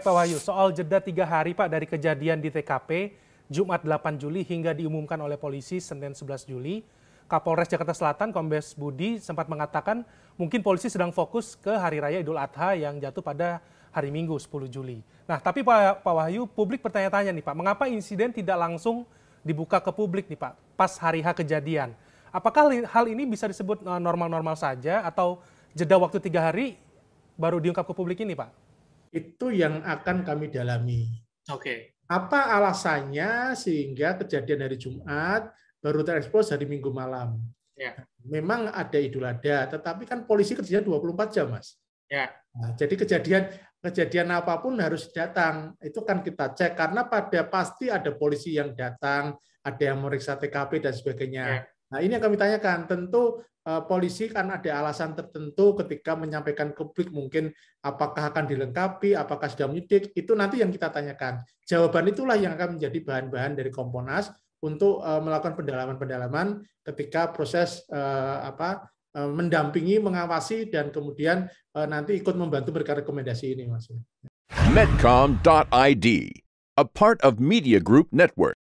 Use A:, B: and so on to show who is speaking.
A: Pak Wahyu, soal jeda tiga hari Pak dari kejadian di TKP Jumat 8 Juli hingga diumumkan oleh polisi Senin 11 Juli, Kapolres Jakarta Selatan Kombes Budi sempat mengatakan mungkin polisi sedang fokus ke Hari Raya Idul Adha yang jatuh pada hari Minggu 10 Juli. Nah tapi Pak, Pak Wahyu, publik bertanya-tanya nih Pak, mengapa insiden tidak langsung dibuka ke publik nih Pak pas hari H kejadian? Apakah hal ini bisa disebut e, normal-normal saja atau jeda waktu tiga hari baru diungkap ke publik ini Pak? Itu yang akan kami dalami. Oke. Okay. Apa
B: alasannya sehingga kejadian hari Jumat baru terekspos hari Minggu malam? Ya. Memang ada Idul Adha, tetapi kan polisi kerjanya 24 jam, Mas. Ya. Nah, jadi kejadian kejadian apapun harus datang. Itu kan kita cek karena pada pasti ada polisi yang datang, ada yang memeriksa TKP dan sebagainya. Ya. Nah, ini yang kami tanyakan. Tentu eh, polisi kan ada alasan tertentu ketika menyampaikan ke publik mungkin apakah akan dilengkapi, apakah sudah menyidik, itu nanti yang kita tanyakan. Jawaban itulah yang akan menjadi bahan-bahan dari Komponas untuk eh, melakukan pendalaman-pendalaman ketika proses eh, apa mendampingi, mengawasi dan kemudian nanti ikut
C: membantu berkat rekomendasi ini, Mas. Medcom.id, a part of Media Group Network.